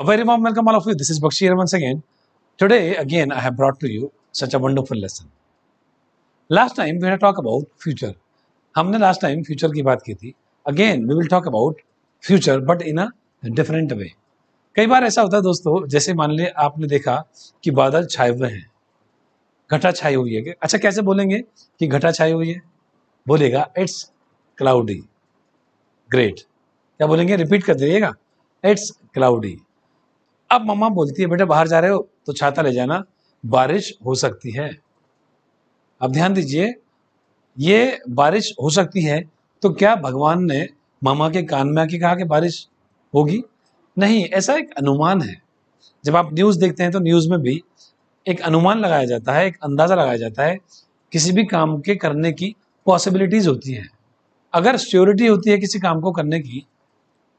A very warm welcome all of you. This is Bakshi here once again. Today again I have brought to you such a wonderful lesson. Last time we had talked about future. हमने last time future की बात की थी. Again we will talk about future but in a different way. कई बार ऐसा होता है दोस्तों जैसे मान ले आपने देखा कि बादल छाए हुए हैं घटा छाई हुई है अच्छा कैसे बोलेंगे कि घटा छाई हुई है बोलेगा इट्स क्लाउडी ग्रेट क्या बोलेंगे रिपीट कर दीजिएगा इट्स क्लाउडी अब मम्मा बोलती है बेटा बाहर जा रहे हो तो छाता ले जाना बारिश हो सकती है अब ध्यान दीजिए ये बारिश हो सकती है तो क्या भगवान ने मामा के कान में आके कहा कि बारिश होगी नहीं ऐसा एक अनुमान है जब आप न्यूज़ देखते हैं तो न्यूज़ में भी एक अनुमान लगाया जाता है एक अंदाज़ा लगाया जाता है किसी भी काम के करने की पॉसिबिलिटीज़ होती हैं अगर श्योरिटी होती है किसी काम को करने की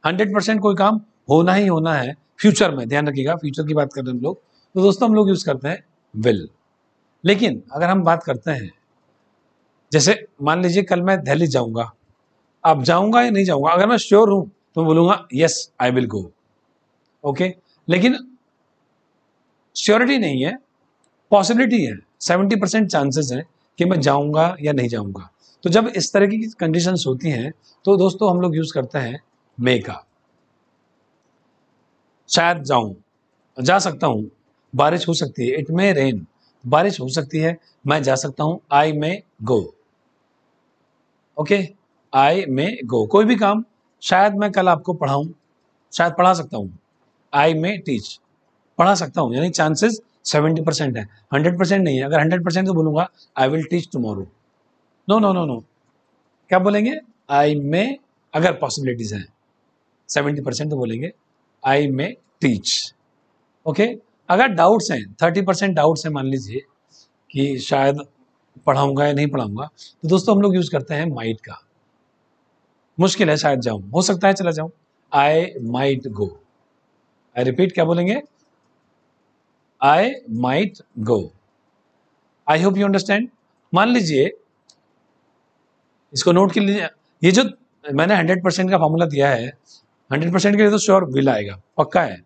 हंड्रेड परसेंट कोई काम होना ही होना है फ्यूचर में ध्यान रखिएगा फ्यूचर की बात कर रहे हैं हम लोग तो दोस्तों हम लोग यूज़ करते हैं विल लेकिन अगर हम बात करते हैं जैसे मान लीजिए कल मैं दिल्ली जाऊँगा अब जाऊँगा या नहीं जाऊँगा अगर मैं श्योर हूँ तो बोलूंगा yes I will go okay लेकिन श्योरिटी नहीं है पॉसिबिलिटी है सेवेंटी परसेंट चांसेस हैं कि मैं जाऊँगा या नहीं जाऊँगा तो जब इस तरह की कंडीशंस होती हैं तो दोस्तों हम लोग यूज़ करते हैं मे का शायद जाऊँ जा सकता हूँ बारिश हो सकती है इट मे रेन बारिश हो सकती है मैं जा सकता हूँ आई मे गो ओके आई मे गो कोई भी काम शायद मैं कल आपको पढ़ाऊँ शायद पढ़ा सकता हूँ आई मे टीच पढ़ा सकता हूँ यानी चांसेस सेवेंटी परसेंट है हंड्रेड परसेंट नहीं है अगर हंड्रेड परसेंट तो बोलूंगा I will teach tomorrow no no no no क्या बोलेंगे आई मे अगर पॉसिबिलिटीज़ हैं सेवेंटी परसेंट तो बोलेंगे आई मे टीच ओके अगर डाउट्स हैं थर्टी परसेंट डाउट्स हैं मान लीजिए कि शायद पढ़ाऊंगा या नहीं पढ़ाऊंगा तो दोस्तों हम लोग यूज़ करते हैं माइट का मुश्किल है शायद जाऊं हो सकता है चला जाऊं आई माइट गो आई रिपीट क्या बोलेंगे I might go I hope you understand मान लीजिए इसको नोट के लिए ये जो मैंने हंड्रेड परसेंट का फॉर्मूला दिया है हंड्रेड परसेंट के लिए तो श्योर विल आएगा पक्का है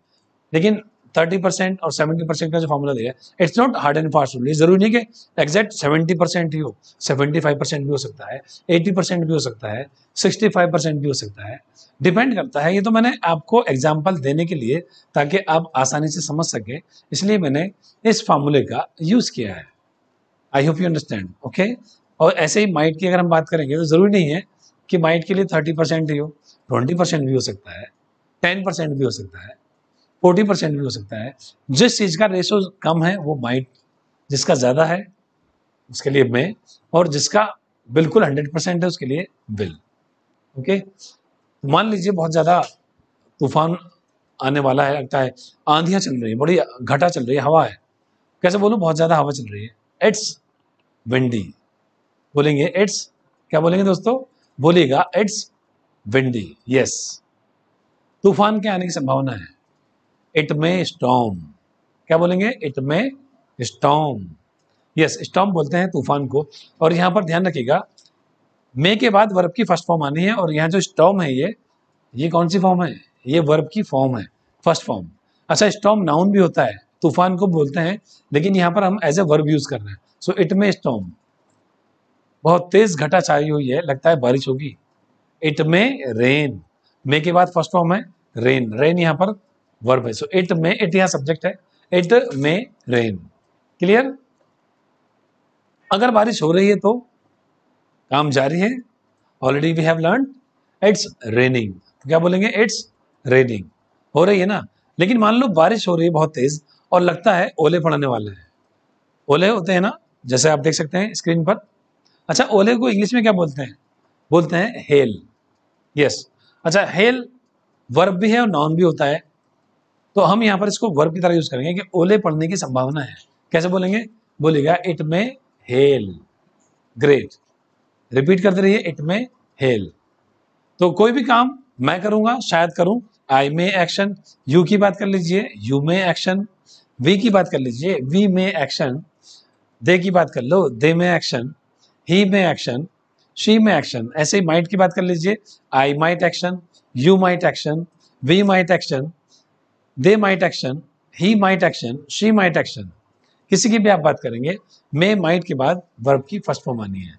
लेकिन थर्टी परसेंट और सेवेंटी परसेंट का जो फॉर्मूला दिया है it's not hard and fast rule ये जरूरी नहीं कि एग्जैक्ट सेवेंटी परसेंट ही हो सेवेंटी फाइव परसेंट भी हो सकता है एट्टी परसेंट भी हो सकता है सिक्सटी फाइव परसेंट भी हो सकता है डिपेंड करता है ये तो मैंने आपको एग्जाम्पल देने के लिए ताकि आप आसानी से समझ सकें इसलिए मैंने इस फार्मूले का यूज़ किया है I hope you understand okay और ऐसे ही माइट की अगर हम बात करेंगे तो ज़रूरी नहीं है कि माइट के लिए थर्टी परसेंट ही हो ट्वेंटी परसेंट भी हो सकता है टेन परसेंट भी हो सकता है फोर्टी परसेंट भी हो सकता है जिस चीज़ का रेशो कम है वो माइट जिसका ज़्यादा है उसके लिए मे और जिसका बिल्कुल हंड्रेड परसेंट है उसके लिए विल ओके मान लीजिए बहुत ज़्यादा तूफान आने वाला है लगता है आंधियाँ चल रही है बड़ी घटा चल रही है हवा है कैसे बोलो बहुत ज़्यादा हवा चल रही है इट्स विंडी बोलेंगे इट्स क्या बोलेंगे दोस्तों बोलेगा इट्स विंडी यस तूफान के आने की संभावना है इट मे स्टॉम क्या बोलेंगे it may storm yes storm बोलते हैं तूफान को और यहाँ पर ध्यान रखिएगा मे के बाद वर्ब की फर्स्ट फॉर्म आनी है और यहाँ जो स्टॉम है ये ये कौन सी फॉर्म है ये वर्ब की फॉर्म है फर्स्ट फॉर्म अच्छा स्टॉम नाउन भी होता है तूफान को बोलते हैं लेकिन यहाँ पर हम एज ए वर्ब यूज़ कर रहे हैं सो इट मे स्टॉम बहुत तेज़ घटा छाई हुई है लगता है बारिश होगी इट मे रेन मे के बाद फर्स्ट फॉर्म है रेन रेन यहाँ पर वर्ब है सो इट मे इट यहाँ सब्जेक्ट है इट मे रेन क्लियर अगर बारिश हो रही है तो काम जारी है already we have learn it's raining क्या बोलेंगे इट्स रेनिंग हो रही है ना लेकिन मान लो बारिश हो रही है बहुत तेज और लगता है ओले पड़ने वाले हैं ओले होते हैं ना जैसे आप देख सकते हैं स्क्रीन पर अच्छा ओले को इंग्लिश में क्या बोलते हैं बोलते हैं हेल यस अच्छा हेल वर्ब भी है और नॉन भी होता है तो हम यहाँ पर इसको वर्ब की तरह यूज करेंगे कि ओले पड़ने की संभावना है कैसे बोलेंगे बोलेगा it may hail great repeat करते रहिए इट मे हेल तो कोई भी काम मैं करूंगा शायद करूं आई मे एक्शन यू की बात कर लीजिए यू मे एक्शन वी की बात कर लीजिए वी मे एक्शन दे की बात कर लो they may action he may action she may action ऐसे ही माइट की बात कर लीजिए I might action you might action we might action they might action he might action she might action किसी की भी आप बात करेंगे मे माइट के बाद वर्ब की फर्स्ट फॉर्म आनी है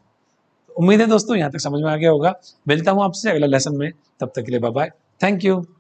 उम्मीद है दोस्तों यहाँ तक समझ में आ गया होगा मिलता हूँ आपसे अगला लेसन में तब तक के लिए बाय बाय थैंक यू